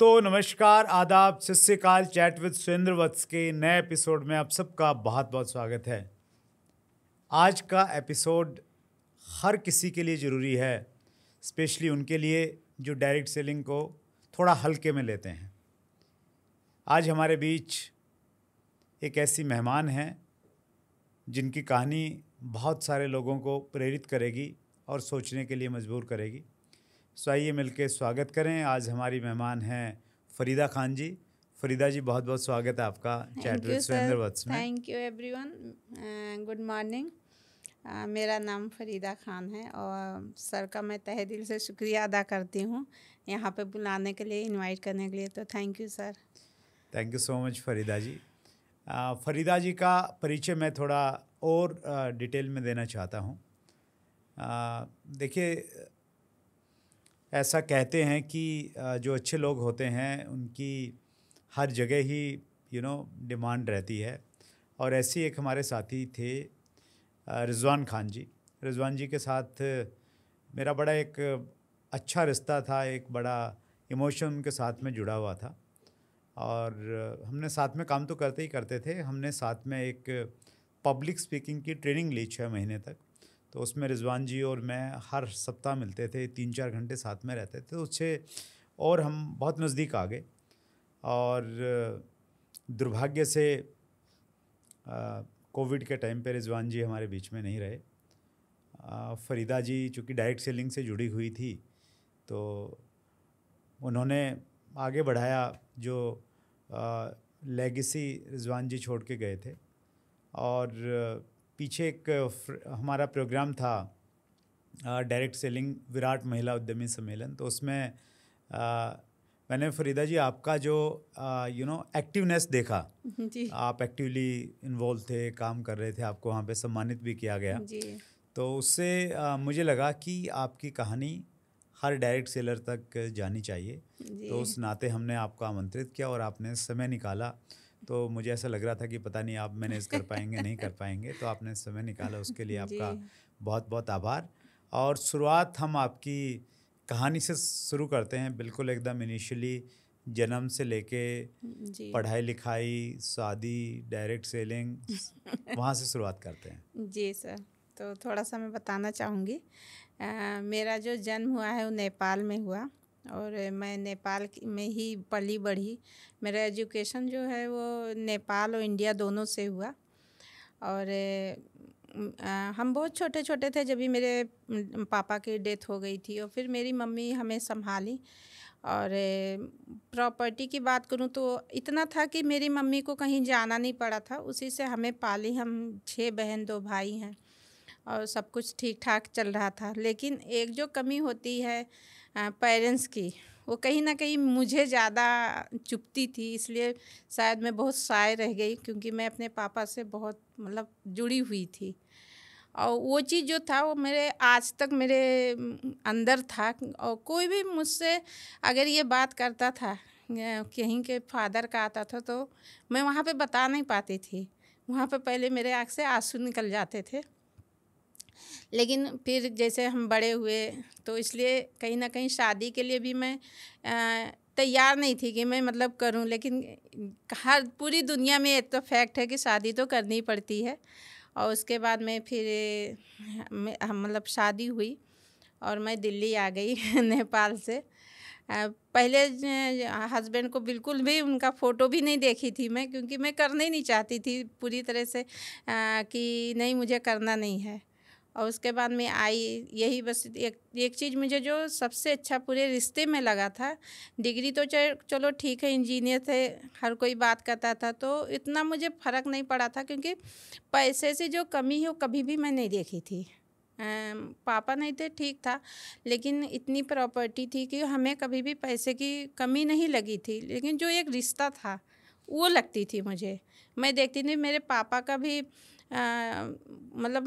दोस्तों नमस्कार आदाब सत्यकाल चैट विद सुरेंद्र वत्स के नए एपिसोड में आप सबका बहुत बहुत स्वागत है आज का एपिसोड हर किसी के लिए ज़रूरी है स्पेशली उनके लिए जो डायरेक्ट सेलिंग को थोड़ा हल्के में लेते हैं आज हमारे बीच एक ऐसी मेहमान हैं जिनकी कहानी बहुत सारे लोगों को प्रेरित करेगी और सोचने के लिए मजबूर करेगी सो आइए मिल स्वागत करें आज हमारी मेहमान हैं फरीदा खान जी फरीदा जी बहुत बहुत स्वागत है आपका चैट विद सुरेंद्र वत्स में thank you everyone good morning मेरा नाम फरीदा खान है और सर का मैं तहे दिल से शुक्रिया अदा करती हूँ यहाँ पे बुलाने के लिए इनवाइट करने के लिए तो thank you sir thank you so much Farida ji uh, Farida ji का परिचय मैं थोड़ा और डिटेल uh, में देना चाहता हूँ uh, देखिए ऐसा कहते हैं कि जो अच्छे लोग होते हैं उनकी हर जगह ही यू नो डिमांड रहती है और ऐसे एक हमारे साथी थे रिजवान खान जी रिजवान जी के साथ मेरा बड़ा एक अच्छा रिश्ता था एक बड़ा इमोशन उनके साथ में जुड़ा हुआ था और हमने साथ में काम तो करते ही करते थे हमने साथ में एक पब्लिक स्पीकिंग की ट्रेनिंग ली छः महीने तक तो उसमें रिजवान जी और मैं हर सप्ताह मिलते थे तीन चार घंटे साथ में रहते थे उससे और हम बहुत नज़दीक आ गए और दुर्भाग्य से कोविड के टाइम पे रिजवान जी हमारे बीच में नहीं रहे आ, फरीदा जी चूँकि डायरेक्ट सेलिंग से जुड़ी हुई थी तो उन्होंने आगे बढ़ाया जो लेगेसी रिजवान जी छोड़ के गए थे और पीछे एक हमारा प्रोग्राम था डायरेक्ट सेलिंग विराट महिला उद्यमी सम्मेलन तो उसमें आ, मैंने फरीदा जी आपका जो यू नो एक्टिवनेस देखा जी आप एक्टिवली इन्वॉल्व थे काम कर रहे थे आपको वहाँ पे सम्मानित भी किया गया जी तो उससे आ, मुझे लगा कि आपकी कहानी हर डायरेक्ट सेलर तक जानी चाहिए तो उस नाते हमने आपको आमंत्रित किया और आपने समय निकाला तो मुझे ऐसा लग रहा था कि पता नहीं आप मैनेज कर पाएंगे नहीं कर पाएंगे तो आपने समय निकाला उसके लिए आपका बहुत बहुत आभार और शुरुआत हम आपकी कहानी से शुरू करते हैं बिल्कुल एकदम इनिशियली जन्म से लेके पढ़ाई लिखाई शादी डायरेक्ट सेलिंग वहाँ से शुरुआत करते हैं जी सर तो थोड़ा सा मैं बताना चाहूँगी मेरा जो जन्म हुआ है वो नेपाल में हुआ और मैं नेपाल में ही पली बढ़ी मेरा एजुकेशन जो है वो नेपाल और इंडिया दोनों से हुआ और हम बहुत छोटे छोटे थे जब भी मेरे पापा की डेथ हो गई थी और फिर मेरी मम्मी हमें संभाली और प्रॉपर्टी की बात करूं तो इतना था कि मेरी मम्मी को कहीं जाना नहीं पड़ा था उसी से हमें पाली हम छः बहन दो भाई हैं और सब कुछ ठीक ठाक चल रहा था लेकिन एक जो कमी होती है पेरेंट्स की वो कहीं ना कहीं मुझे ज़्यादा चुपती थी इसलिए शायद मैं बहुत साय रह गई क्योंकि मैं अपने पापा से बहुत मतलब जुड़ी हुई थी और वो चीज़ जो था वो मेरे आज तक मेरे अंदर था और कोई भी मुझसे अगर ये बात करता था कहीं के फादर का आता था तो मैं वहाँ पे बता नहीं पाती थी वहाँ पे पहले मेरे आँख से आंसू निकल जाते थे लेकिन फिर जैसे हम बड़े हुए तो इसलिए कहीं ना कहीं शादी के लिए भी मैं तैयार नहीं थी कि मैं मतलब करूं लेकिन हर पूरी दुनिया में एक तो फैक्ट है कि शादी तो करनी पड़ती है और उसके बाद में फिर हम मतलब शादी हुई और मैं दिल्ली आ गई नेपाल से पहले हस्बैंड को बिल्कुल भी उनका फ़ोटो भी नहीं देखी थी मैं क्योंकि मैं करना ही नहीं चाहती थी पूरी तरह से कि नहीं मुझे करना नहीं है और उसके बाद में आई यही बस एक एक चीज़ मुझे जो सबसे अच्छा पूरे रिश्ते में लगा था डिग्री तो चलो ठीक है इंजीनियर थे हर कोई बात करता था तो इतना मुझे फ़र्क नहीं पड़ा था क्योंकि पैसे से जो कमी है वो कभी भी मैं नहीं देखी थी पापा नहीं थे ठीक था लेकिन इतनी प्रॉपर्टी थी कि हमें कभी भी पैसे की कमी नहीं लगी थी लेकिन जो एक रिश्ता था वो लगती थी मुझे मैं देखती थी मेरे पापा का भी मतलब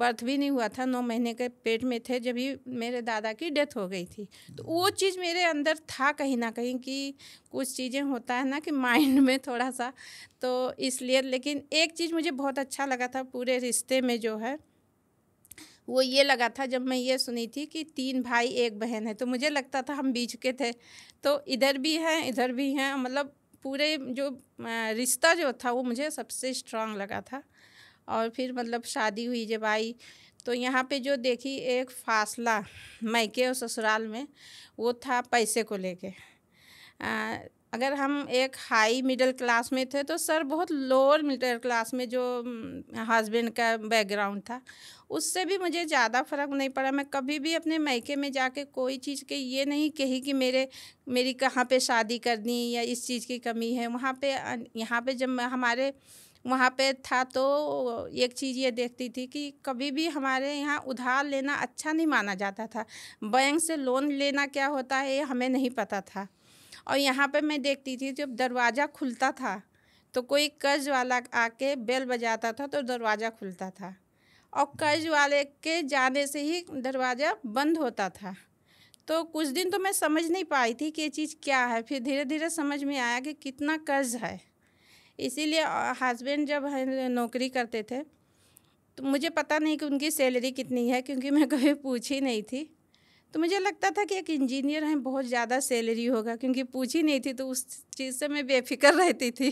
बर्थ भी नहीं हुआ था नौ महीने के पेट में थे जब ही मेरे दादा की डेथ हो गई थी तो वो चीज़ मेरे अंदर था कहीं ना कहीं कि कुछ चीज़ें होता है ना कि माइंड में थोड़ा सा तो इसलिए लेकिन एक चीज़ मुझे बहुत अच्छा लगा था पूरे रिश्ते में जो है वो ये लगा था जब मैं ये सुनी थी कि तीन भाई एक बहन है तो मुझे लगता था हम बीच के थे तो इधर भी हैं इधर भी हैं मतलब पूरे जो रिश्ता जो था वो मुझे सबसे स्ट्रांग लगा था और फिर मतलब शादी हुई जब आई तो यहाँ पे जो देखी एक फासला मैके और ससुराल में वो था पैसे को लेके अगर हम एक हाई मिडिल क्लास में थे तो सर बहुत लोअर मिडिल क्लास में जो हस्बैंड हम्म, का बैकग्राउंड था उससे भी मुझे ज़्यादा फ़र्क नहीं पड़ा मैं कभी भी अपने मैके में जाके कोई चीज़ के ये नहीं कही कि मेरे मेरी कहाँ पे शादी करनी या इस चीज़ की कमी है वहाँ पे यहाँ पे जब हमारे वहाँ पे था तो एक चीज़ ये देखती थी कि कभी भी हमारे यहाँ उधार लेना अच्छा नहीं माना जाता था बैंक से लोन लेना क्या होता है ये हमें नहीं पता था और यहाँ पे मैं देखती थी जब दरवाज़ा खुलता था तो कोई कर्ज वाला आके बेल बजाता था तो दरवाज़ा खुलता था और कर्ज वाले के जाने से ही दरवाज़ा बंद होता था तो कुछ दिन तो मैं समझ नहीं पाई थी कि ये चीज़ क्या है फिर धीरे धीरे समझ में आया कि कितना कर्ज है इसीलिए हस्बैंड जब नौकरी करते थे तो मुझे पता नहीं कि उनकी सैलरी कितनी है क्योंकि मैं कभी पूछी नहीं थी तो मुझे लगता था कि एक इंजीनियर हैं बहुत ज़्यादा सैलरी होगा क्योंकि पूछी नहीं थी तो उस चीज़ से मैं बेफिक्र रहती थी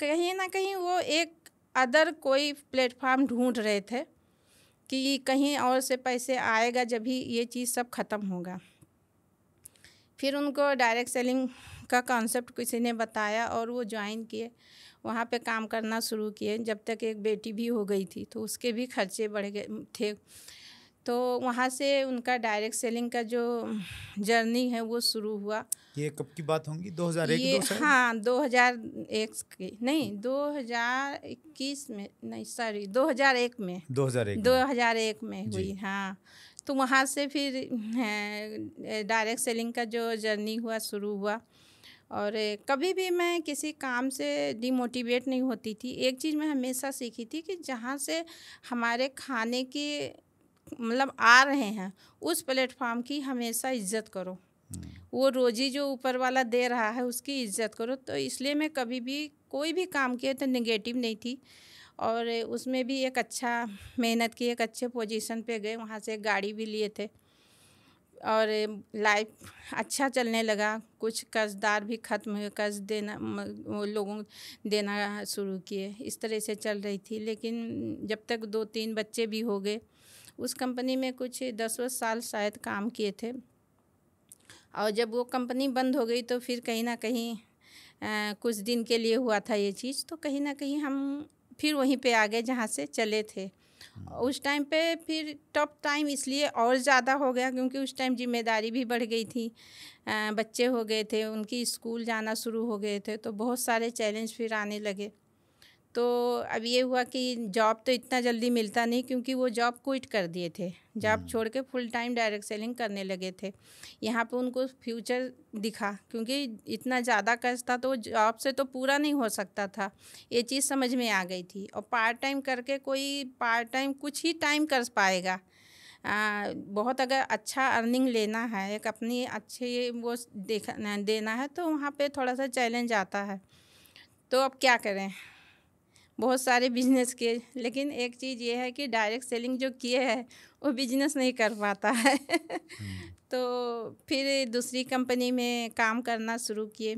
कहीं ना कहीं वो एक अदर कोई प्लेटफार्म ढूंढ रहे थे कि कहीं और से पैसे आएगा जब ही ये चीज़ सब ख़त्म होगा फिर उनको डायरेक्ट सेलिंग का कॉन्सेप्ट किसी ने बताया और वो ज्वाइन किए वहाँ पे काम करना शुरू किए जब तक एक बेटी भी हो गई थी तो उसके भी खर्चे बढ़ गए थे तो वहाँ से उनका डायरेक्ट सेलिंग का जो जर्नी है वो शुरू हुआ ये कब की बात होंगी 2001 ये दो हाँ एक की नहीं दो हजार इक्कीस में नहीं सॉरी दो हजार एक में दो हज़ार दो हज़ार एक में हुई हाँ तो वहाँ से फिर डायरेक्ट सेलिंग का जो जर्नी हुआ शुरू हुआ और कभी भी मैं किसी काम से डिमोटिवेट नहीं होती थी एक चीज़ मैं हमेशा सीखी थी कि जहाँ से हमारे खाने की मतलब आ रहे हैं उस प्लेटफॉर्म की हमेशा इज्जत करो हम्म। वो रोजी जो ऊपर वाला दे रहा है उसकी इज्जत करो तो इसलिए मैं कभी भी कोई भी काम किए तो निगेटिव नहीं थी और उसमें भी एक अच्छा मेहनत की एक अच्छे पोजीशन पे गए वहाँ से गाड़ी भी लिए थे और लाइफ अच्छा चलने लगा कुछ कर्जदार भी ख़त्म हुए कर्ज देना वो लोगों देना शुरू किए इस तरह से चल रही थी लेकिन जब तक दो तीन बच्चे भी हो गए उस कंपनी में कुछ दस वस साल शायद काम किए थे और जब वो कंपनी बंद हो गई तो फिर कहीं ना कहीं आ, कुछ दिन के लिए हुआ था ये चीज़ तो कहीं ना कहीं हम फिर वहीं पे आ गए जहाँ से चले थे उस टाइम पे फिर टफ टाइम इसलिए और ज़्यादा हो गया क्योंकि उस टाइम जिम्मेदारी भी बढ़ गई थी बच्चे हो गए थे उनकी स्कूल जाना शुरू हो गए थे तो बहुत सारे चैलेंज फिर आने लगे तो अब ये हुआ कि जॉब तो इतना जल्दी मिलता नहीं क्योंकि वो जॉब क्विट कर दिए थे जॉब हम्म। छोड़ के फुल टाइम डायरेक्ट सेलिंग करने लगे थे यहाँ पे उनको फ्यूचर दिखा क्योंकि इतना ज़्यादा कर्ज था तो जॉब से तो पूरा नहीं हो सकता था ये चीज़ समझ में आ गई थी और पार्ट टाइम करके कोई पार्ट टाइम कुछ ही टाइम कर पाएगा आ, बहुत अगर अच्छा अर्निंग लेना है एक अपनी अच्छे वो देखना देना है तो वहाँ पे थोड़ा सा चैलेंज आता है तो अब क्या करें बहुत सारे बिजनेस किए लेकिन एक चीज़ ये है कि डायरेक्ट सेलिंग जो किए है वो बिजनेस नहीं कर पाता है हम्म। तो फिर दूसरी कंपनी में काम करना शुरू किए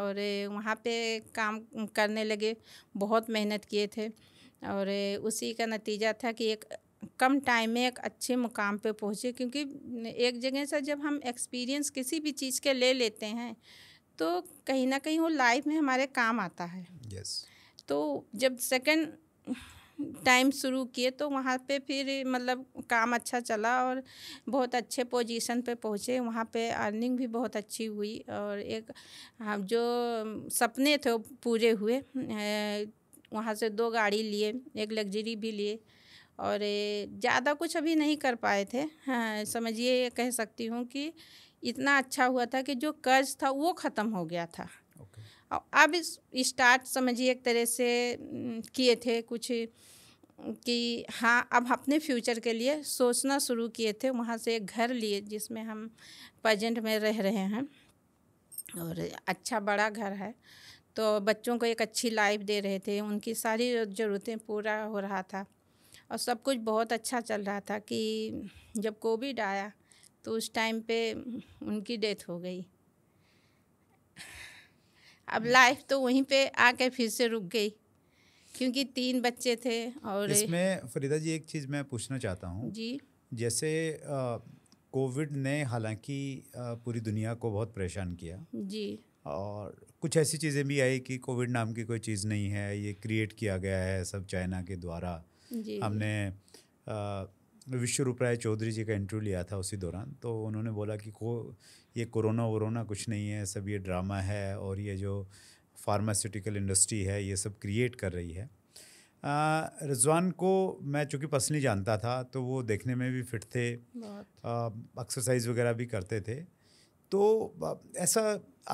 और वहाँ पे काम करने लगे बहुत मेहनत किए थे और उसी का नतीजा था कि एक कम टाइम में एक अच्छे मुकाम पे पहुँचे क्योंकि एक जगह से जब हम एक्सपीरियंस किसी भी चीज़ के ले लेते हैं तो कहीं ना कहीं वो लाइफ में हमारे काम आता है यस yes. तो जब सेकंड टाइम शुरू किए तो वहाँ पे फिर मतलब काम अच्छा चला और बहुत अच्छे पोजीशन पे पहुँचे वहाँ पे अर्निंग भी बहुत अच्छी हुई और एक हम हाँ, जो सपने थे पूरे हुए वहाँ से दो गाड़ी लिए एक लग्जरी भी लिए और ज़्यादा कुछ अभी नहीं कर पाए थे हाँ समझिए कह सकती हूँ कि इतना अच्छा हुआ था कि जो कर्ज था वो ख़त्म हो गया था अब स्टार्ट समझिए एक तरह से किए थे कुछ कि हाँ अब अपने फ्यूचर के लिए सोचना शुरू किए थे वहाँ से एक घर लिए जिसमें हम प्रजेंट में रह रहे हैं और अच्छा बड़ा घर है तो बच्चों को एक अच्छी लाइफ दे रहे थे उनकी सारी ज़रूरतें पूरा हो रहा था और सब कुछ बहुत अच्छा चल रहा था कि जब कोविड आया तो उस टाइम पे उनकी डेथ हो गई अब लाइफ तो वहीं पे आके फिर से रुक गई क्योंकि तीन बच्चे थे और इसमें फरीदा जी एक चीज़ मैं पूछना चाहता हूँ जी जैसे कोविड ने हालांकि पूरी दुनिया को बहुत परेशान किया जी और कुछ ऐसी चीज़ें भी आई कि कोविड नाम की कोई चीज़ नहीं है ये क्रिएट किया गया है सब चाइना के द्वारा हमने विश्व रूप राय चौधरी जी का इंटरव्यू लिया था उसी दौरान तो उन्होंने बोला कि को ये कोरोना वोरोना कुछ नहीं है सब ये ड्रामा है और ये जो फार्मास्यूटिकल इंडस्ट्री है ये सब क्रिएट कर रही है रजवान को मैं चूँकि पर्सनली जानता था तो वो देखने में भी फिट थे एक्सरसाइज वगैरह भी करते थे तो ऐसा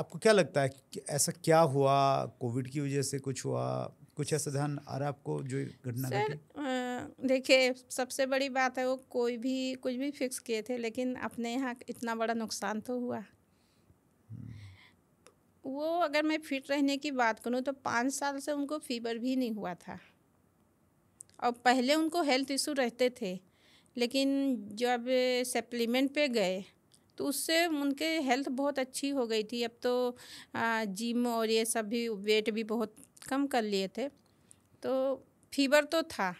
आपको क्या लगता है कि ऐसा क्या हुआ कोविड की वजह से कुछ हुआ कुछ ऐसा ध्यान आ रहा है आपको जो घटना सर देखिए सबसे बड़ी बात है वो कोई भी कुछ भी फिक्स किए थे लेकिन अपने यहाँ इतना बड़ा नुकसान तो हुआ वो अगर मैं फिट रहने की बात करूँ तो पाँच साल से उनको फीवर भी नहीं हुआ था और पहले उनको हेल्थ इशू रहते थे लेकिन जब सप्लीमेंट पे गए तो उससे उनके हेल्थ बहुत अच्छी हो गई थी अब तो जिम और ये सब भी वेट भी बहुत कम कर लिए थे तो फीवर तो था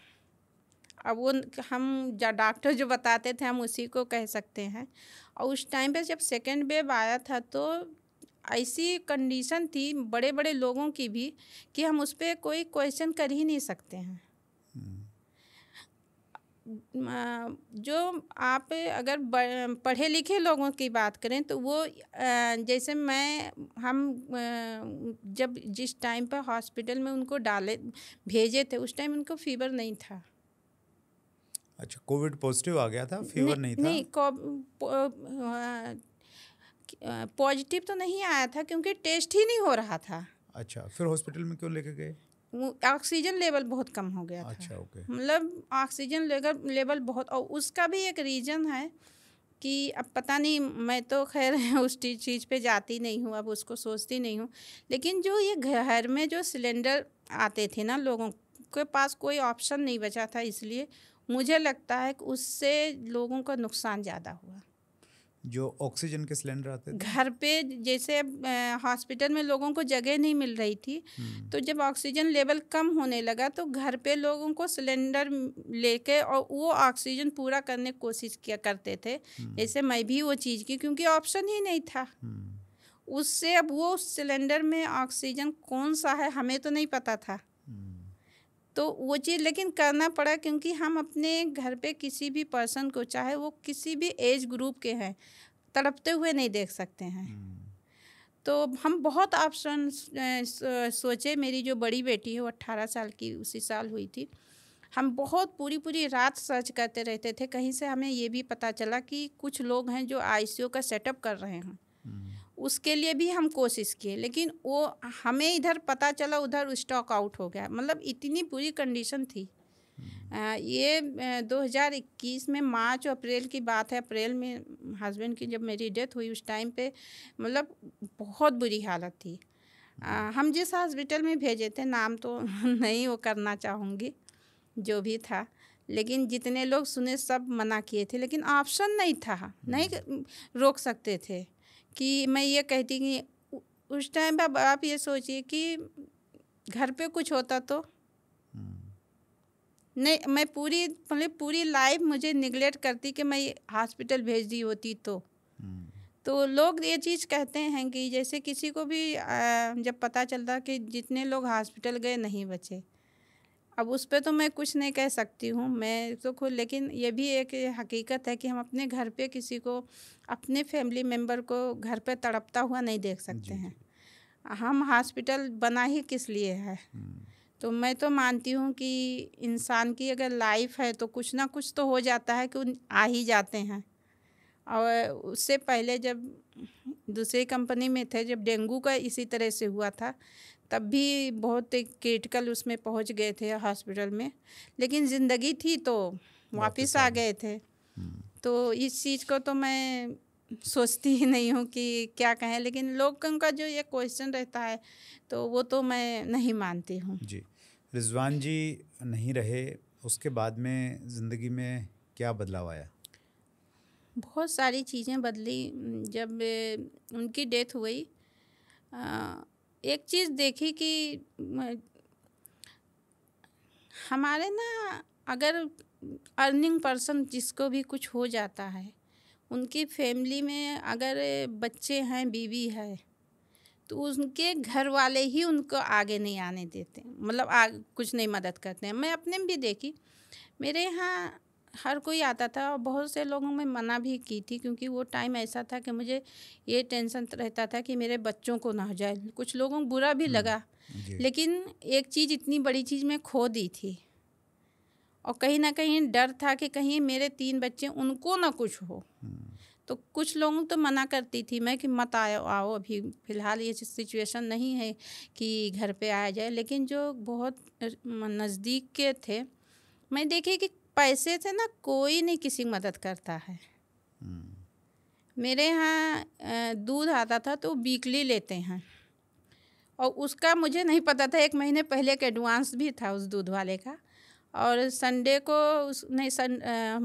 अब वो हम जो डॉक्टर जो बताते थे हम उसी को कह सकते हैं और उस टाइम पे जब सेकेंड वेव आया था तो ऐसी कंडीशन थी बड़े बड़े लोगों की भी कि हम उस पर कोई क्वेश्चन कर ही नहीं सकते हैं हम्म। जो आप अगर पढ़े लिखे लोगों की बात करें तो वो जैसे मैं हम जब जिस टाइम पर हॉस्पिटल में उनको डाले भेजे थे उस टाइम उनको फीवर नहीं था अच्छा कोविड पॉजिटिव आ गया था फीवर नहीं, नहीं था नहीं पॉजिटिव तो नहीं आया था क्योंकि टेस्ट ही नहीं हो रहा था अच्छा फिर हॉस्पिटल में क्यों लेके गए ऑक्सीजन लेवल बहुत कम हो गया अच्छा, था ओके मतलब ऑक्सीजन लेवल लेवल बहुत और उसका भी एक रीज़न है कि अब पता नहीं मैं तो खैर उस चीज़ पे जाती नहीं हूँ अब उसको सोचती नहीं हूँ लेकिन जो ये घर में जो सिलेंडर आते थे ना लोगों के पास कोई ऑप्शन नहीं बचा था इसलिए मुझे लगता है कि उससे लोगों का नुकसान ज़्यादा हुआ जो ऑक्सीजन के सिलेंडर आते थे घर पे जैसे हॉस्पिटल में लोगों को जगह नहीं मिल रही थी हम्म। तो जब ऑक्सीजन लेवल कम होने लगा तो घर पे लोगों को सिलेंडर लेके और वो ऑक्सीजन पूरा करने की कोशिश किया करते थे हम्म। जैसे मैं भी वो चीज़ की क्योंकि ऑप्शन ही नहीं था हम्म। उससे अब वो सिलेंडर में ऑक्सीजन कौन सा है हमें तो नहीं पता था तो वो चीज़ लेकिन करना पड़ा क्योंकि हम अपने घर पे किसी भी पर्सन को चाहे वो किसी भी एज ग्रुप के हैं तड़पते हुए नहीं देख सकते हैं हम्म। तो हम बहुत ऑप्शन सोचे मेरी जो बड़ी बेटी है वो अट्ठारह साल की उसी साल हुई थी हम बहुत पूरी पूरी रात सर्च करते रहते थे कहीं से हमें ये भी पता चला कि कुछ लोग हैं जो आईसीयू का सेटअप कर रहे हैं हम्म। उसके लिए भी हम कोशिश किए लेकिन वो हमें इधर पता चला उधर स्टॉक आउट हो गया मतलब इतनी बुरी कंडीशन थी हम्म। ये 2021 में मार्च और अप्रैल की बात है अप्रैल में हस्बैंड की जब मेरी डेथ हुई उस टाइम पे मतलब बहुत बुरी हालत थी हम जिस हॉस्पिटल में भेजे थे नाम तो नहीं वो करना चाहूँगी जो भी था लेकिन जितने लोग सुने सब मना किए थे लेकिन ऑप्शन नहीं था हम्म। नहीं रोक सकते थे कि मैं ये कहती कि उस टाइम पर आप ये सोचिए कि घर पे कुछ होता तो हम्म। नहीं मैं पूरी मतलब पूरी लाइफ मुझे निगलेक्ट करती कि मैं हॉस्पिटल भेज दी होती तो हम्म। तो लोग ये चीज़ कहते हैं कि जैसे किसी को भी जब पता चलता कि जितने लोग हॉस्पिटल गए नहीं बचे अब उस पर तो मैं कुछ नहीं कह सकती हूँ मैं तो खुद लेकिन ये भी एक हकीकत है कि हम अपने घर पे किसी को अपने फैमिली मेम्बर को घर पे तड़पता हुआ नहीं देख सकते हैं हम हॉस्पिटल बना ही किस लिए है हम्म। तो मैं तो मानती हूँ कि इंसान की अगर लाइफ है तो कुछ ना कुछ तो हो जाता है कि आ ही जाते हैं और उससे पहले जब दूसरी कंपनी में थे जब डेंगू का इसी तरह से हुआ था तब भी बहुत एक क्रिटिकल उसमें पहुंच गए थे हॉस्पिटल में लेकिन ज़िंदगी थी तो वापस आ गए थे हम्म। तो इस चीज़ को तो मैं सोचती ही नहीं हूँ कि क्या कहें लेकिन लोगों का जो ये क्वेश्चन रहता है तो वो तो मैं नहीं मानती हूँ जी रिजवान जी नहीं रहे उसके बाद में ज़िंदगी में क्या बदलाव आया बहुत सारी चीज़ें बदली जब उनकी डेथ हुई एक चीज़ देखी कि हमारे ना अगर अर्निंग पर्सन जिसको भी कुछ हो जाता है उनकी फैमिली में अगर बच्चे हैं बीवी है तो उनके घर वाले ही उनको आगे नहीं आने देते मतलब आ कुछ नहीं मदद करते हैं मैं अपने में भी देखी मेरे यहाँ हर कोई आता था और बहुत से लोगों में मना भी की थी क्योंकि वो टाइम ऐसा था कि मुझे ये टेंशन रहता था कि मेरे बच्चों को ना हो जाए कुछ लोगों को बुरा भी हम्म, लगा लेकिन एक चीज़ इतनी बड़ी चीज़ मैं खो दी थी और कहीं ना कहीं डर था कि कहीं मेरे तीन बच्चे उनको ना कुछ हो हम्म। तो कुछ लोग तो मना करती थी मैं कि मत आओ आओ अभी फ़िलहाल ये सिचुएशन नहीं है कि घर पे आया जाए लेकिन जो बहुत नज़दीक के थे मैं देखी कि पैसे से ना कोई नहीं किसी मदद करता है हम्म। मेरे यहाँ दूध आता था तो वीकली लेते हैं और उसका मुझे नहीं पता था एक महीने पहले का एडवांस भी था उस दूध वाले का और संडे को उस नहीं सं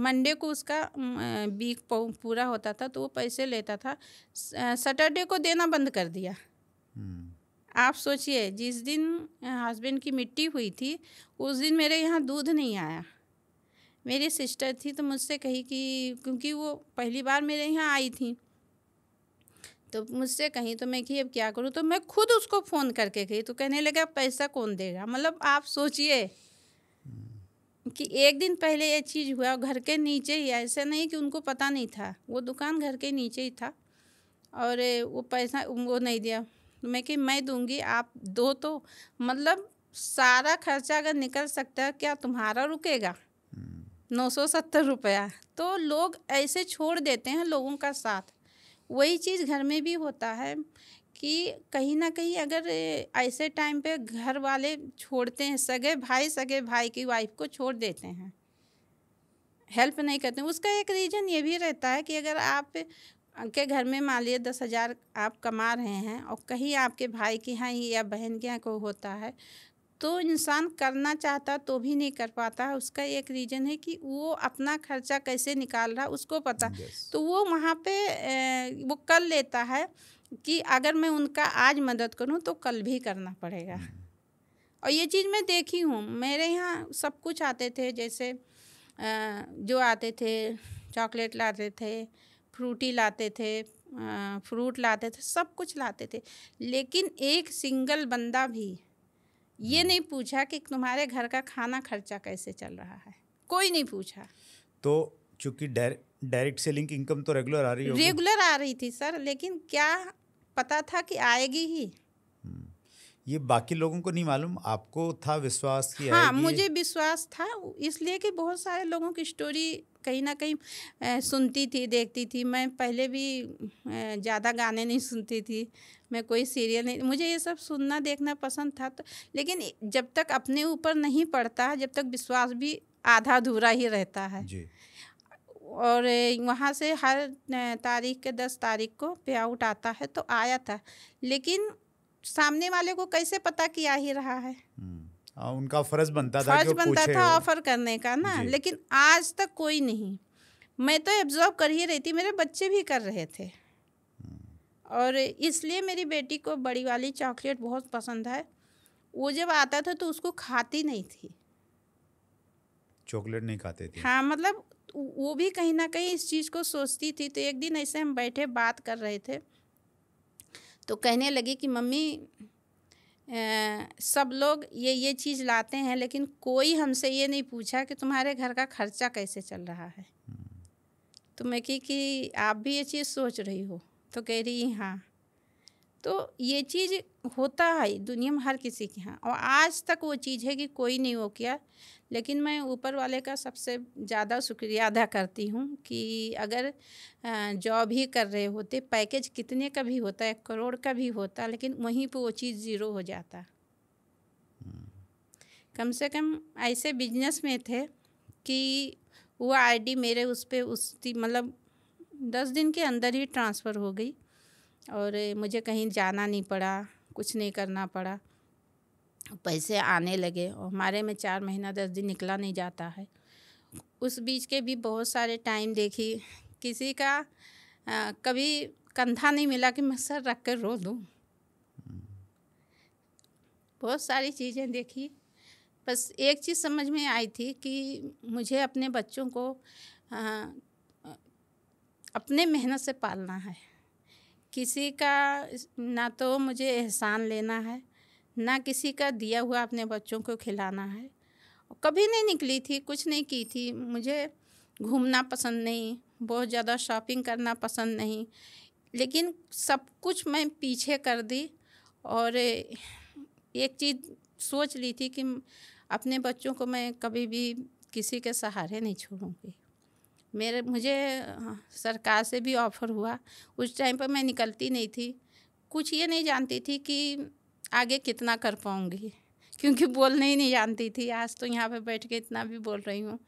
मंडे को उसका वीक पूरा होता था तो वो पैसे लेता था सैटरडे को देना बंद कर दिया हम्म। आप सोचिए जिस दिन हस्बैंड की मिट्टी हुई थी उस दिन मेरे यहाँ दूध नहीं आया मेरी सिस्टर थी तो मुझसे कही कि क्योंकि वो पहली बार मेरे यहाँ आई थी तो मुझसे कहीं तो मैं कि अब क्या करूँ तो मैं खुद उसको फ़ोन करके गई तो कहने लगा पैसा कौन देगा मतलब आप सोचिए कि एक दिन पहले ये चीज़ हुआ घर के नीचे ही ऐसा नहीं कि उनको पता नहीं था वो दुकान घर के नीचे ही था और वो पैसा वो नहीं दिया तो मैं कि मैं दूंगी आप दो तो मतलब सारा खर्चा अगर निकल सकता है क्या तुम्हारा रुकेगा नौ सौ सत्तर रुपया तो लोग ऐसे छोड़ देते हैं लोगों का साथ वही चीज़ घर में भी होता है कि कहीं ना कहीं अगर ऐसे टाइम पे घर वाले छोड़ते हैं सगे भाई सगे भाई की वाइफ को छोड़ देते हैं हेल्प नहीं करते उसका एक रीज़न ये भी रहता है कि अगर आप के घर में मान लिए दस हज़ार आप कमा रहे हैं और कहीं आपके भाई के यहाँ या बहन के यहाँ कोई होता है तो इंसान करना चाहता तो भी नहीं कर पाता उसका एक रीज़न है कि वो अपना खर्चा कैसे निकाल रहा उसको पता yes. तो वो वहाँ पे वो कर लेता है कि अगर मैं उनका आज मदद करूँ तो कल भी करना पड़ेगा hmm. और ये चीज़ मैं देखी हूँ मेरे यहाँ सब कुछ आते थे जैसे जो आते थे चॉकलेट लाते थे फ्रूटी लाते थे फ्रूट लाते थे सब कुछ लाते थे लेकिन एक सिंगल बंदा भी ये नहीं पूछा कि तुम्हारे घर का खाना खर्चा कैसे चल रहा है कोई नहीं पूछा तो चूंकि डायरेक्ट सेलिंग इनकम तो रेगुलर आ रही होगी रेगुलर आ रही थी सर लेकिन क्या पता था कि आएगी ही हम्म। ये बाकी लोगों को नहीं मालूम आपको था विश्वास कि हाँ मुझे विश्वास था इसलिए कि बहुत सारे लोगों की स्टोरी कहीं ना कहीं सुनती थी देखती थी मैं पहले भी ज़्यादा गाने नहीं सुनती थी मैं कोई सीरियल नहीं मुझे ये सब सुनना देखना पसंद था तो लेकिन जब तक अपने ऊपर नहीं पड़ता जब तक विश्वास भी आधा अधूरा ही रहता है जी। और वहाँ से हर तारीख के दस तारीख को पे आउट आता है तो आया था लेकिन सामने वाले को कैसे पता किया ही रहा है हम्म। उनका फर्ज बनता था फर्ज बनता था ऑफर करने का ना लेकिन आज तक कोई नहीं मैं तो एब्जॉर्व कर ही रही थी मेरे बच्चे भी कर रहे थे और इसलिए मेरी बेटी को बड़ी वाली चॉकलेट बहुत पसंद है वो जब आता था तो उसको खाती नहीं थी चॉकलेट नहीं खाते थे हाँ मतलब वो भी कहीं ना कहीं इस चीज़ को सोचती थी तो एक दिन ऐसे हम बैठे बात कर रहे थे तो कहने लगी कि मम्मी सब लोग ये ये चीज़ लाते हैं लेकिन कोई हमसे ये नहीं पूछा कि तुम्हारे घर का खर्चा कैसे चल रहा है हम्म। तो मैं कही कि आप भी ये चीज़ सोच रही हो तो कह रही हाँ तो ये चीज़ होता है दुनिया में हर किसी के यहाँ और आज तक वो चीज़ है कि कोई नहीं वो किया लेकिन मैं ऊपर वाले का सबसे ज़्यादा शुक्रिया अदा करती हूँ कि अगर जॉब ही कर रहे होते पैकेज कितने का भी होता है करोड़ का भी होता लेकिन वहीं पर वो चीज़ ज़ीरो हो जाता कम से कम ऐसे बिजनेस में थे कि वो आईडी मेरे उस पर उस मतलब दस दिन के अंदर ही ट्रांसफ़र हो गई और मुझे कहीं जाना नहीं पड़ा कुछ नहीं करना पड़ा पैसे आने लगे और हमारे में चार महीना दस दिन निकला नहीं जाता है उस बीच के भी बहुत सारे टाइम देखी किसी का आ, कभी कंधा नहीं मिला कि मैं सर रख कर रो दूँ बहुत सारी चीज़ें देखी बस एक चीज़ समझ में आई थी कि मुझे अपने बच्चों को आ, अपने मेहनत से पालना है किसी का ना तो मुझे एहसान लेना है ना किसी का दिया हुआ अपने बच्चों को खिलाना है कभी नहीं निकली थी कुछ नहीं की थी मुझे घूमना पसंद नहीं बहुत ज़्यादा शॉपिंग करना पसंद नहीं लेकिन सब कुछ मैं पीछे कर दी और एक चीज़ सोच ली थी कि अपने बच्चों को मैं कभी भी किसी के सहारे नहीं छोड़ूंगी मेरे मुझे हाँ, सरकार से भी ऑफ़र हुआ उस टाइम पर मैं निकलती नहीं थी कुछ ये नहीं जानती थी कि आगे कितना कर पाऊँगी क्योंकि बोलने ही नहीं जानती थी आज तो यहाँ पे बैठ के इतना भी बोल रही हूँ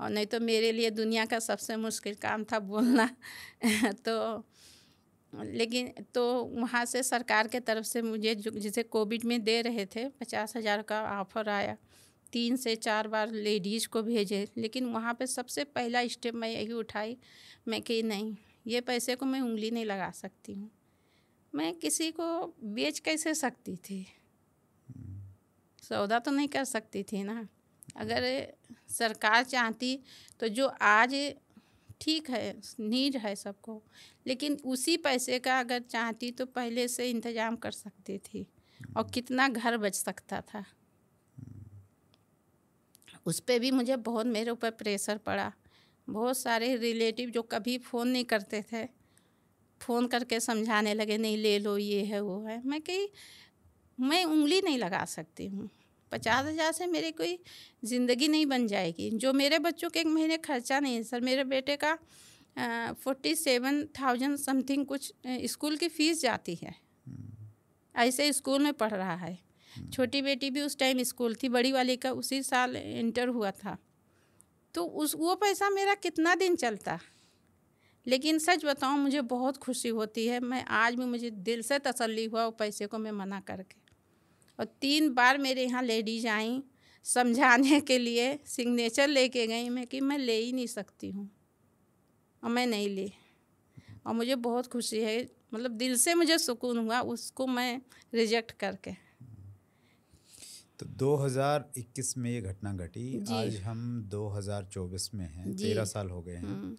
और नहीं तो मेरे लिए दुनिया का सबसे मुश्किल काम था बोलना तो लेकिन तो वहाँ से सरकार के तरफ से मुझे जिसे कोविड में दे रहे थे पचास हज़ार का ऑफ़र आया तीन से चार बार लेडीज़ को भेजे लेकिन वहाँ पे सबसे पहला स्टेप मैं यही उठाई मैं कि नहीं ये पैसे को मैं उंगली नहीं लगा सकती हूँ मैं किसी को बेच कैसे सकती थी सौदा तो नहीं कर सकती थी ना अगर सरकार चाहती तो जो आज ठीक है नीड है सबको लेकिन उसी पैसे का अगर चाहती तो पहले से इंतज़ाम कर सकती थी और कितना घर बच सकता था उस पर भी मुझे बहुत मेरे ऊपर प्रेशर पड़ा बहुत सारे रिलेटिव जो कभी फ़ोन नहीं करते थे फ़ोन करके समझाने लगे नहीं ले लो ये है वो है मैं कही मैं उंगली नहीं लगा सकती हूँ पचास हज़ार से मेरी कोई ज़िंदगी नहीं बन जाएगी जो मेरे बच्चों के एक महीने खर्चा नहीं है सर मेरे बेटे का फोर्टी सेवन थाउजेंड समथिंग कुछ स्कूल की फ़ीस जाती है हम्म। ऐसे स्कूल में पढ़ रहा है हम्म। छोटी बेटी भी उस टाइम स्कूल थी बड़ी वाली का उसी साल इंटर हुआ था तो उस वो पैसा मेरा कितना दिन चलता लेकिन सच बताऊँ मुझे बहुत खुशी होती है मैं आज भी मुझे दिल से तसल्ली हुआ वो पैसे को मैं मना करके और तीन बार मेरे यहाँ लेडीज आई समझाने के लिए सिग्नेचर लेके गई मैं कि मैं ले ही नहीं सकती हूँ और मैं नहीं ली और मुझे बहुत खुशी है मतलब दिल से मुझे सुकून हुआ उसको मैं रिजेक्ट करके तो 2021 में ये घटना घटी आज हम 2024 में हैं तेरह साल हो गए हैं हम्म।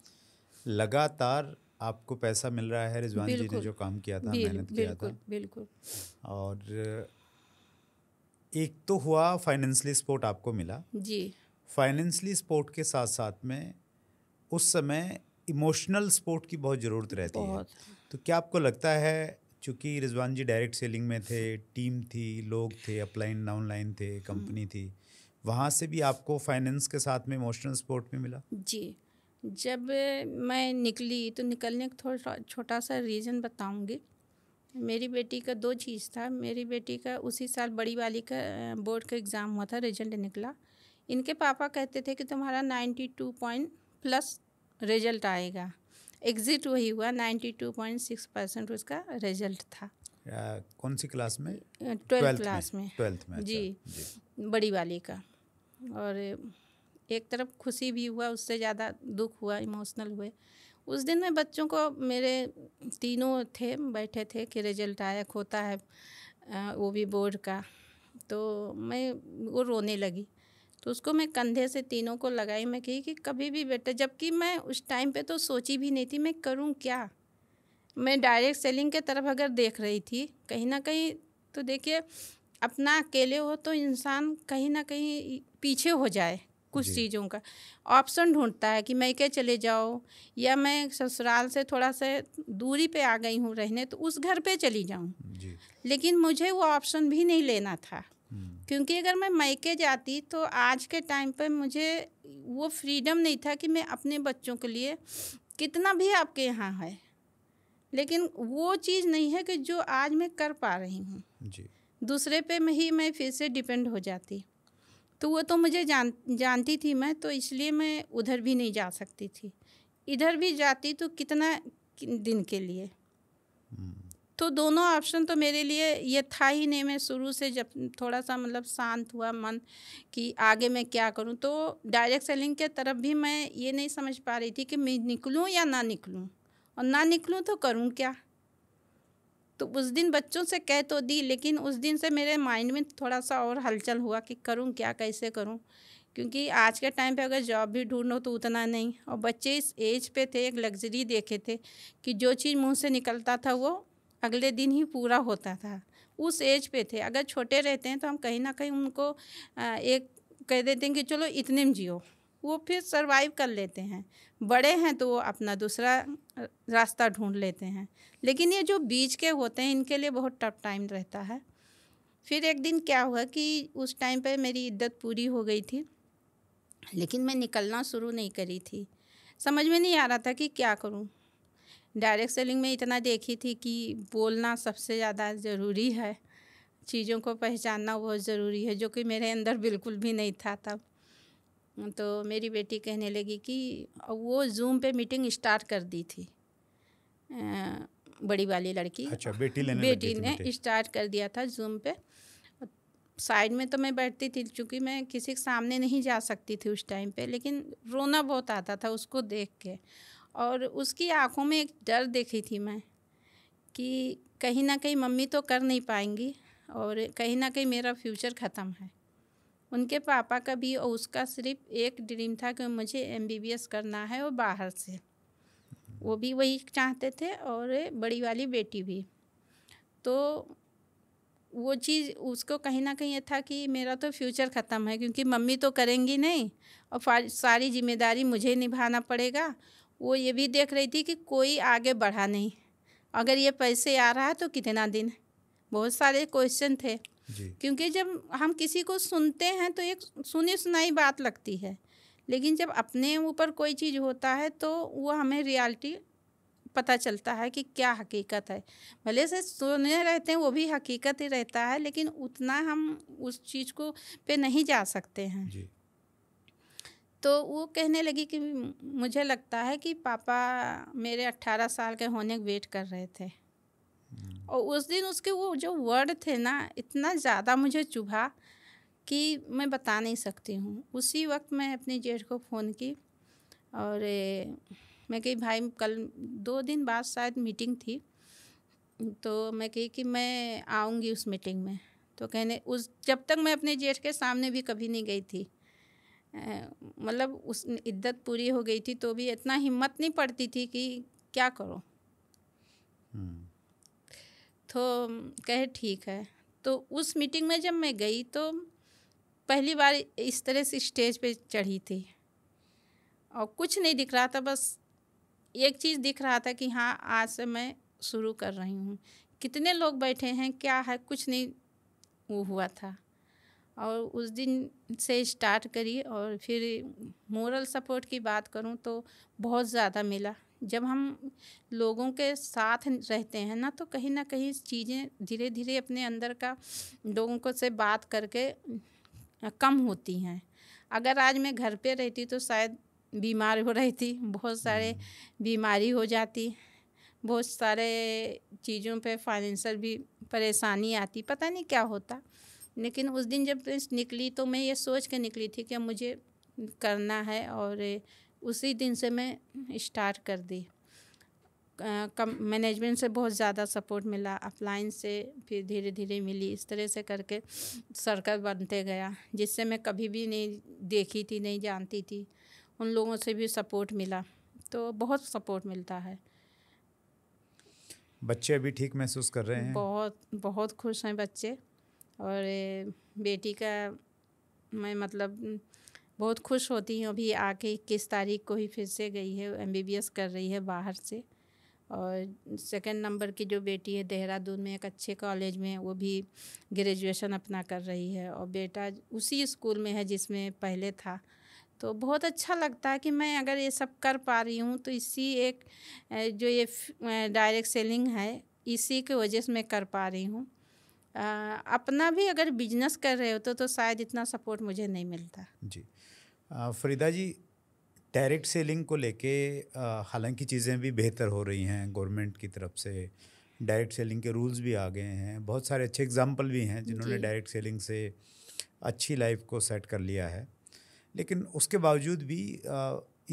लगातार आपको पैसा मिल रहा है रिजवान जी ने जो काम किया था मेहनत किया था बिल्कुल और एक तो हुआ फाइनेंशली सपोर्ट आपको मिला जी फाइनेंशली सपोर्ट के साथ साथ में उस समय इमोशनल सपोर्ट की बहुत ज़रूरत रहती बहुत। है तो क्या आपको लगता है चूँकि रिजवान जी डायरेक्ट सेलिंग में थे टीम थी लोग थे अपलाइन डाउनलाइन थे कंपनी हम्म। थी वहाँ से भी आपको फाइनेंस के साथ में इमोशनल सपोर्ट भी मिला जी जब मैं निकली तो निकलने का थोड़ा छोटा सा रीज़न बताऊंगी मेरी बेटी का दो चीज़ था मेरी बेटी का उसी साल बड़ी वाली का बोर्ड का एग्ज़ाम हुआ था रिजल्ट निकला इनके पापा कहते थे कि तुम्हारा ninety two point plus result आएगा एग्ज़िट वही हुआ ninety two point six percent उसका रिजल्ट था कौन सी क्लास में ट्वेल्थ क्लास में ट्वेल्थ में, में जी, अच्छा, जी बड़ी वाली का और एक तरफ खुशी भी हुआ उससे ज़्यादा दुख हुआ इमोशनल हुए उस दिन मैं बच्चों को मेरे तीनों थे बैठे थे कि रिजल्ट आया खोता है वो भी बोर्ड का तो मैं वो रोने लगी तो उसको मैं कंधे से तीनों को लगाई मैं कही कि कभी भी बेटा जबकि मैं उस टाइम पे तो सोची भी नहीं थी मैं करूँ क्या मैं डायरेक्ट सेलिंग के तरफ अगर देख रही थी कहीं ना कहीं तो देखिए अपना अकेले हो तो इंसान कहीं ना कहीं पीछे हो जाए कुछ चीज़ों का ऑप्शन ढूंढता है कि मैं के चले जाओ या मैं ससुराल से थोड़ा सा दूरी पे आ गई हूँ रहने तो उस घर पे चली जाऊँ लेकिन मुझे वो ऑप्शन भी नहीं लेना था हम्म। क्योंकि अगर मैं मैके जाती तो आज के टाइम पर मुझे वो फ्रीडम नहीं था कि मैं अपने बच्चों के लिए कितना भी आपके यहाँ है लेकिन वो चीज़ नहीं है कि जो आज मैं कर पा रही हूँ दूसरे पे ही मैं फिर से डिपेंड हो जाती तो वो तो मुझे जान जानती थी मैं तो इसलिए मैं उधर भी नहीं जा सकती थी इधर भी जाती तो कितना दिन के लिए हम्म। तो दोनों ऑप्शन तो मेरे लिए ये था ही नहीं मैं शुरू से जब थोड़ा सा मतलब शांत हुआ मन कि आगे मैं क्या करूं तो डायरेक्ट सेलिंग के तरफ भी मैं ये नहीं समझ पा रही थी कि मैं निकलूं या ना निकलूं और ना निकलूं तो करूं क्या तो उस दिन बच्चों से कह तो दी लेकिन उस दिन से मेरे माइंड में थोड़ा सा और हलचल हुआ कि करूँ क्या कैसे करूँ क्योंकि आज के टाइम पे अगर जॉब भी ढूंढो तो उतना नहीं और बच्चे इस एज पे थे एक लग्जरी देखे थे कि जो चीज़ मुंह से निकलता था वो अगले दिन ही पूरा होता था उस एज पे थे अगर छोटे रहते हैं तो हम कहीं ना कहीं उनको एक कह देते हैं कि चलो इतने में जियो वो फिर सरवाइव कर लेते हैं बड़े हैं तो वो अपना दूसरा रास्ता ढूंढ लेते हैं लेकिन ये जो बीज के होते हैं इनके लिए बहुत टफ टाइम रहता है फिर एक दिन क्या हुआ कि उस टाइम पे मेरी इद्दत पूरी हो गई थी लेकिन मैं निकलना शुरू नहीं करी थी समझ में नहीं आ रहा था कि क्या करूं डायरेक्ट सेलिंग में इतना देखी थी कि बोलना सबसे ज़्यादा ज़रूरी है चीज़ों को पहचानना बहुत ज़रूरी है जो कि मेरे अंदर बिल्कुल भी नहीं था तब तो मेरी बेटी कहने लगी कि वो जूम पे मीटिंग स्टार्ट कर दी थी बड़ी वाली लड़की अच्छा बेटी लेने बेटी ने स्टार्ट कर दिया था जूम पे साइड में तो मैं बैठती थी चूँकि मैं किसी के सामने नहीं जा सकती थी उस टाइम पे लेकिन रोना बहुत आता था उसको देख के और उसकी आँखों में एक डर देखी थी मैं कि कहीं ना कहीं मम्मी तो कर नहीं पाएंगी और कहीं ना कहीं मेरा फ्यूचर ख़त्म है उनके पापा का भी और उसका सिर्फ एक ड्रीम था कि मुझे एम करना है और बाहर से वो भी वही चाहते थे और बड़ी वाली बेटी भी तो वो चीज़ उसको कहीं ना कहीं ये था कि मेरा तो फ्यूचर ख़त्म है क्योंकि मम्मी तो करेंगी नहीं और सारी जिम्मेदारी मुझे निभाना पड़ेगा वो ये भी देख रही थी कि कोई आगे बढ़ा नहीं अगर ये पैसे आ रहा है तो कितना दिन बहुत सारे क्वेश्चन थे क्योंकि जब हम किसी को सुनते हैं तो एक सुनी सुनाई बात लगती है लेकिन जब अपने ऊपर कोई चीज़ होता है तो वो हमें रियलिटी पता चलता है कि क्या हकीकत है भले से सुने रहते हैं वो भी हकीकत ही रहता है लेकिन उतना हम उस चीज़ को पे नहीं जा सकते हैं जी। तो वो कहने लगी कि मुझे लगता है कि पापा मेरे अट्ठारह साल के होने वेट कर रहे थे और उस दिन उसके वो जो वर्ड थे ना इतना ज़्यादा मुझे चुभा कि मैं बता नहीं सकती हूँ उसी वक्त मैं अपनी जेठ को फ़ोन की और मैं कही भाई कल दो दिन बाद शायद मीटिंग थी तो मैं कही कि मैं आऊँगी उस मीटिंग में तो कहने उस जब तक मैं अपने जेठ के सामने भी कभी नहीं गई थी मतलब उस इद्दत पूरी हो गई थी तो भी इतना हिम्मत नहीं पड़ती थी कि क्या करो hmm. हम्म। तो कहे ठीक है तो उस मीटिंग में जब मैं गई तो पहली बार इस तरह से स्टेज पे चढ़ी थी और कुछ नहीं दिख रहा था बस एक चीज़ दिख रहा था कि हाँ आज से मैं शुरू कर रही हूँ कितने लोग बैठे हैं क्या है कुछ नहीं वो हुआ था और उस दिन से स्टार्ट करी और फिर मोरल सपोर्ट की बात करूँ तो बहुत ज़्यादा मिला जब हम लोगों के साथ रहते हैं ना तो कहीं ना कहीं चीज़ें धीरे धीरे अपने अंदर का लोगों को से बात करके कम होती हैं अगर आज मैं घर पे रहती तो शायद बीमार हो रही थी बहुत सारे हम्म। बीमारी हो जाती बहुत सारे चीज़ों पे फाइनेंशियल भी परेशानी आती पता नहीं क्या होता लेकिन उस दिन जब निकली तो मैं ये सोच के निकली थी कि मुझे करना है और उसी दिन से मैं स्टार्ट कर दी कम मैनेजमेंट से बहुत ज़्यादा सपोर्ट मिला अपलाइन से फिर धीरे धीरे मिली इस तरह से करके सर्कल बनते गया जिससे मैं कभी भी नहीं देखी थी नहीं जानती थी उन लोगों से भी सपोर्ट मिला तो बहुत सपोर्ट मिलता है बच्चे अभी ठीक महसूस कर रहे हैं बहुत बहुत खुश हैं बच्चे और बेटी का मैं मतलब बहुत खुश होती हूँ अभी आके इक्कीस तारीख को ही फिर से गई है एस कर रही है बाहर से और सेकेंड नंबर की जो बेटी है देहरादून में एक अच्छे कॉलेज में वो भी ग्रेजुएशन अपना कर रही है और बेटा उसी स्कूल में है जिसमें पहले था तो बहुत अच्छा लगता है कि मैं अगर ये सब कर पा रही हूँ तो इसी एक जो ये डायरेक्ट सेलिंग है इसी के वजह से मैं कर पा रही हूँ अपना भी अगर बिजनेस कर रहे हो तो, तो शायद इतना सपोर्ट मुझे नहीं मिलता जी फरीदा जी डायरेक्ट सेलिंग को लेके हालांकि चीज़ें भी बेहतर हो रही हैं गवर्नमेंट की तरफ से डायरेक्ट सेलिंग के रूल्स भी आ गए हैं बहुत सारे अच्छे एग्जाम्पल भी हैं जिन्होंने डायरेक्ट सेलिंग से अच्छी लाइफ को सेट कर लिया है लेकिन उसके बावजूद भी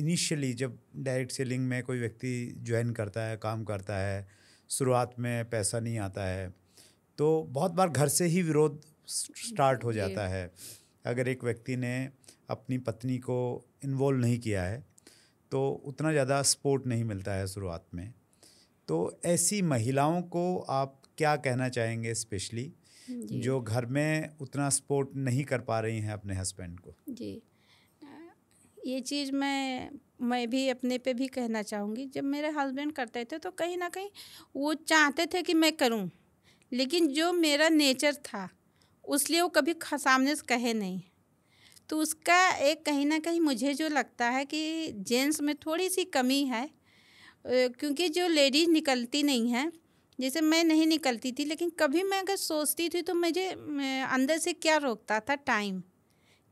इनिशियली जब डायरेक्ट सेलिंग में कोई व्यक्ति ज्वाइन करता है काम करता है शुरुआत में पैसा नहीं आता है तो बहुत बार घर से ही विरोध स्टार्ट हो जाता है अगर एक व्यक्ति ने अपनी पत्नी को इन्वॉल्व नहीं किया है तो उतना ज़्यादा सपोर्ट नहीं मिलता है शुरुआत में तो ऐसी महिलाओं को आप क्या कहना चाहेंगे स्पेशली जो घर में उतना सपोर्ट नहीं कर पा रही हैं अपने हस्बैंड को जी ये चीज़ मैं मैं भी अपने पे भी कहना चाहूँगी जब मेरे हस्बैंड करते थे तो कहीं ना कहीं वो चाहते थे कि मैं करूँ लेकिन जो मेरा नेचर था उस वो कभी सामने से कहे नहीं तो उसका एक कहीं ना कहीं मुझे जो लगता है कि जेंट्स में थोड़ी सी कमी है क्योंकि जो लेडीज़ निकलती नहीं हैं जैसे मैं नहीं निकलती थी लेकिन कभी मैं अगर सोचती थी तो मुझे अंदर से क्या रोकता था टाइम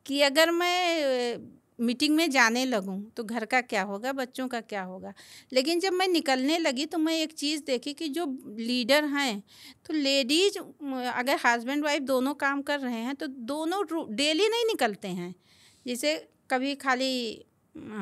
कि अगर मैं मीटिंग में जाने लगूँ तो घर का क्या होगा बच्चों का क्या होगा लेकिन जब मैं निकलने लगी तो मैं एक चीज़ देखी कि जो लीडर हैं तो लेडीज अगर हस्बैंड वाइफ दोनों काम कर रहे हैं तो दोनों डेली नहीं निकलते हैं जैसे कभी खाली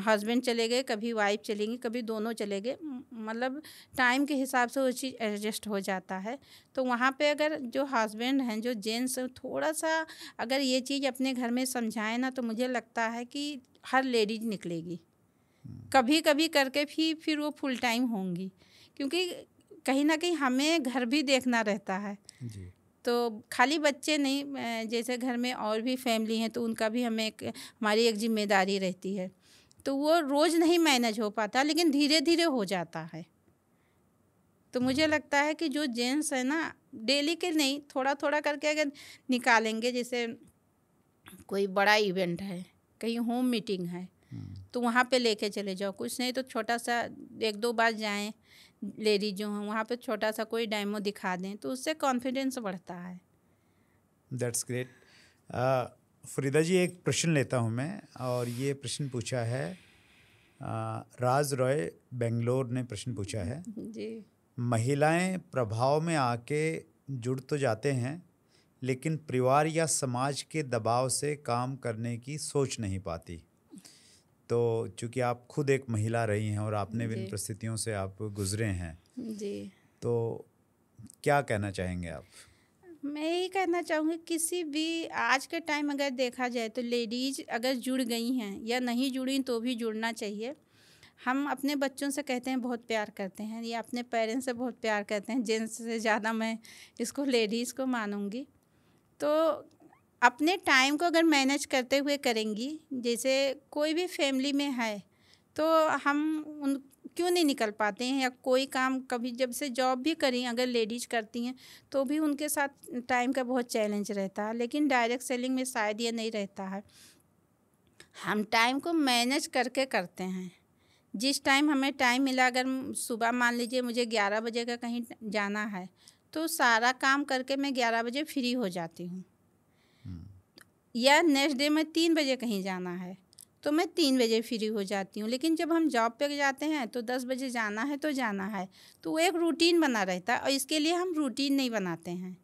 हस्बैंड चले गए कभी वाइफ चलेंगे कभी दोनों चले गए मतलब टाइम के हिसाब से वो चीज़ एडजस्ट हो जाता है तो वहाँ पे अगर जो हस्बैंड हैं जो जेंट्स थोड़ा सा अगर ये चीज़ अपने घर में समझाएं ना तो मुझे लगता है कि हर लेडीज निकलेगी हम्म। कभी कभी करके भी फिर वो फुल टाइम होंगी क्योंकि कहीं ना कहीं हमें घर भी देखना रहता है जी। तो खाली बच्चे नहीं जैसे घर में और भी फैमिली हैं तो उनका भी हमें एक हमारी एक जिम्मेदारी रहती है तो वो रोज़ नहीं मैनेज हो पाता लेकिन धीरे धीरे हो जाता है तो मुझे हम्म। लगता है कि जो जेंट्स है ना डेली के नहीं थोड़ा थोड़ा करके अगर निकालेंगे जैसे कोई बड़ा इवेंट है कहीं होम मीटिंग है हम्म। तो वहाँ पे लेके चले जाओ कुछ नहीं तो छोटा सा एक दो बार जाएं लेडीज जो हैं वहाँ पे छोटा सा कोई डेमो दिखा दें तो उससे कॉन्फिडेंस बढ़ता है दैट्स ग्रेट फरीदा जी एक प्रश्न लेता हूँ मैं और ये प्रश्न पूछा है आ, राज रॉय बेंगलोर ने प्रश्न पूछा है जी महिलाएं प्रभाव में आके जुड़ तो जाते हैं लेकिन परिवार या समाज के दबाव से काम करने की सोच नहीं पाती तो चूंकि आप खुद एक महिला रही हैं और आपने भी इन परिस्थितियों से आप गुजरे हैं जी तो क्या कहना चाहेंगे आप मैं यही कहना चाहूँगी किसी भी आज के टाइम अगर देखा जाए तो लेडीज़ अगर जुड़ गई हैं या नहीं जुड़ी तो भी जुड़ना चाहिए हम अपने बच्चों से कहते हैं बहुत प्यार करते हैं या अपने पेरेंट्स से बहुत प्यार करते हैं जेंट्स से ज़्यादा मैं इसको लेडीज़ को मानूँगी तो अपने टाइम को अगर मैनेज करते हुए करेंगी जैसे कोई भी फैमिली में है तो हम उन क्यों नहीं निकल पाते हैं या कोई काम कभी जब से जॉब भी करी अगर लेडीज करती हैं तो भी उनके साथ टाइम का बहुत चैलेंज रहता है लेकिन डायरेक्ट सेलिंग में शायद ये नहीं रहता है हम टाइम को मैनेज करके करते हैं जिस टाइम हमें टाइम मिला अगर सुबह मान लीजिए मुझे ग्यारह बजे का कहीं जाना है तो सारा काम करके मैं ग्यारह बजे फ्री हो जाती हूँ हम्म। या नेक्स्ट डे में तीन बजे कहीं जाना है तो मैं तीन बजे फ्री हो जाती हूँ लेकिन जब हम जॉब पे जाते हैं तो दस बजे जाना है तो जाना है तो वो एक रूटीन बना रहता है और इसके लिए हम रूटीन नहीं बनाते हैं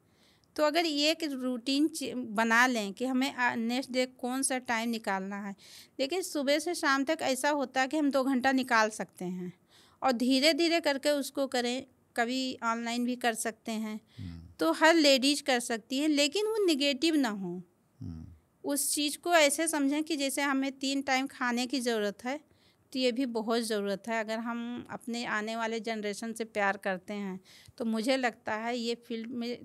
तो अगर ये एक रूटीन बना लें कि हमें नेक्स्ट डे कौन सा टाइम निकालना है देखिए सुबह से शाम तक ऐसा होता है कि हम दो घंटा निकाल सकते हैं और धीरे धीरे करके उसको करें कभी ऑनलाइन भी कर सकते हैं हम्म। तो हर लेडीज कर सकती है लेकिन वो निगेटिव ना हो उस चीज़ को ऐसे समझें कि जैसे हमें तीन टाइम खाने की ज़रूरत है तो ये भी बहुत ज़रूरत है अगर हम अपने आने वाले जनरेशन से प्यार करते हैं तो मुझे लगता है ये फील्ड में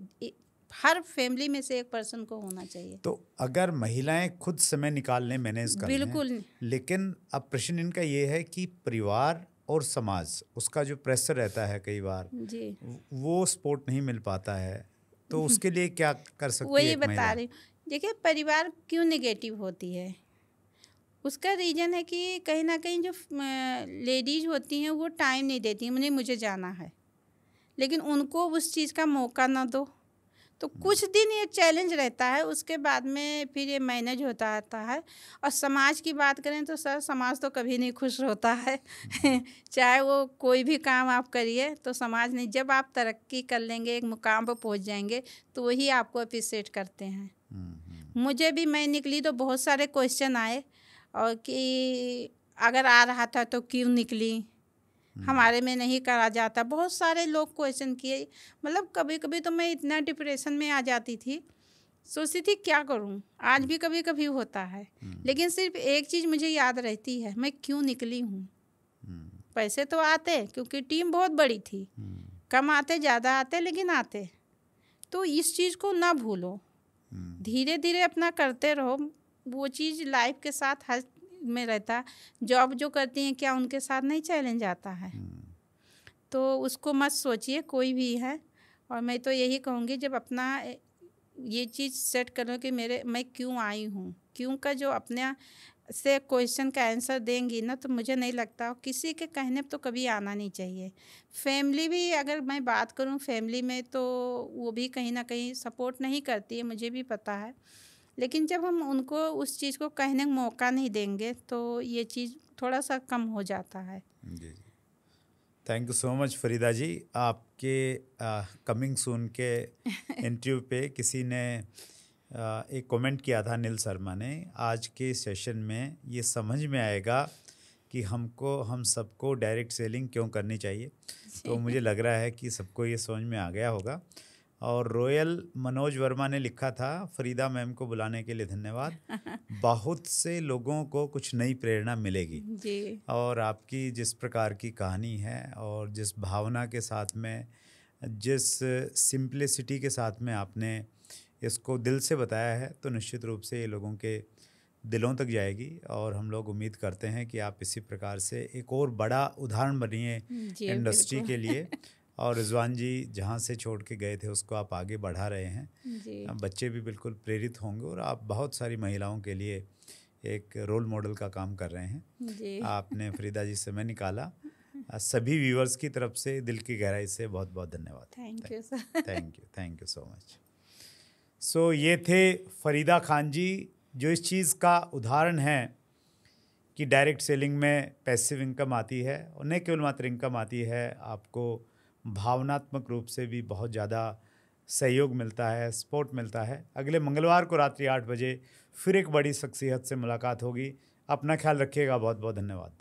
हर फैमिली में से एक पर्सन को होना चाहिए तो अगर महिलाएं खुद समय निकाल लें मैनेज कर बिल्कुल लेकिन अब प्रश्न इनका ये है कि परिवार और समाज उसका जो प्रेशर रहता है कई बार जी वो सपोर्ट नहीं मिल पाता है तो उसके लिए क्या कर सकते वही बता रही हूँ देखिए परिवार क्यों नेगेटिव होती है उसका रीज़न है कि कहीं ना कहीं जो लेडीज़ होती हैं वो टाइम नहीं देती मुझे मुझे जाना है लेकिन उनको उस चीज़ का मौका ना दो तो हम्म। कुछ दिन ये चैलेंज रहता है उसके बाद में फिर ये मैनेज होता आता है और समाज की बात करें तो सर समाज तो कभी नहीं खुश होता है चाहे वो कोई भी काम आप करिए तो समाज नहीं जब आप तरक्की कर लेंगे एक मुकाम पर पहुंच जाएंगे तो वही आपको अप्रिसिएट करते हैं मुझे भी मैं निकली तो बहुत सारे क्वेश्चन आए और कि अगर आ रहा था तो क्यों निकली हम्म। हमारे में नहीं करा जाता बहुत सारे लोग क्वेश्चन किए मतलब कभी कभी तो मैं इतना डिप्रेशन में आ जाती थी सोचती थी क्या करूं आज भी कभी कभी होता है हम्म। लेकिन सिर्फ एक चीज़ मुझे याद रहती है मैं क्यों निकली हूँ हम्म। पैसे तो आते क्योंकि टीम बहुत बड़ी थी कम आते ज़्यादा आते लेकिन आते तो इस चीज़ को ना भूलो धीरे धीरे अपना करते रहो वो चीज़ लाइफ के साथ हर में रहता जॉब जो करती हैं क्या उनके साथ नहीं चैलेंज आता है हम्म। तो उसको मत सोचिए कोई भी है और मैं तो यही कहूँगी जब अपना ये चीज़ सेट करो कि मेरे मैं क्यों आई हूँ क्यों का जो अपना से क्वेश्चन का आंसर देंगी ना तो मुझे नहीं लगता किसी के कहने पर तो कभी आना नहीं चाहिए फैमिली भी अगर मैं बात करूं फैमिली में तो वो भी कहीं ना कहीं सपोर्ट नहीं करती है मुझे भी पता है लेकिन जब हम उनको उस चीज़ को कहने का मौका नहीं देंगे तो ये चीज़ थोड़ा सा कम हो जाता है जी thank you so much Farida ji आपके कमिंग सून के इंटरव्यू पे किसी ने एक कमेंट किया था नील शर्मा ने आज के सेशन में ये समझ में आएगा कि हमको हम सबको डायरेक्ट सेलिंग क्यों करनी चाहिए तो मुझे लग रहा है कि सबको ये समझ में आ गया होगा और रोयल मनोज वर्मा ने लिखा था फरीदा मैम को बुलाने के लिए धन्यवाद बहुत से लोगों को कुछ नई प्रेरणा मिलेगी जी। और आपकी जिस प्रकार की कहानी है और जिस भावना के साथ में जिस सिंप्लिसिटी के साथ में आपने इसको दिल से बताया है तो निश्चित रूप से ये लोगों के दिलों तक जाएगी और हम लोग उम्मीद करते हैं कि आप इसी प्रकार से एक और बड़ा उदाहरण बनिए इंडस्ट्री के लिए और रिजवान जी जहाँ से छोड़ के गए थे उसको आप आगे बढ़ा रहे हैं बच्चे भी बिल्कुल प्रेरित होंगे और आप बहुत सारी महिलाओं के लिए एक रोल मॉडल का काम कर रहे हैं आपने फरीदा जी समय निकाला सभी व्यूवर्स की तरफ से दिल की गहराई से बहुत बहुत धन्यवाद thank you sir thank you thank you so much so so, ये थे फरीदा खान जी जो इस चीज़ का उदाहरण है कि डायरेक्ट सेलिंग में पैसिव इनकम आती है और न केवल मात्र इनकम आती है आपको भावनात्मक रूप से भी बहुत ज़्यादा सहयोग मिलता है सपोर्ट मिलता है अगले मंगलवार को रात्रि आठ बजे फिर एक बड़ी शख्सियत से मुलाकात होगी अपना ख्याल रखिएगा बहुत बहुत धन्यवाद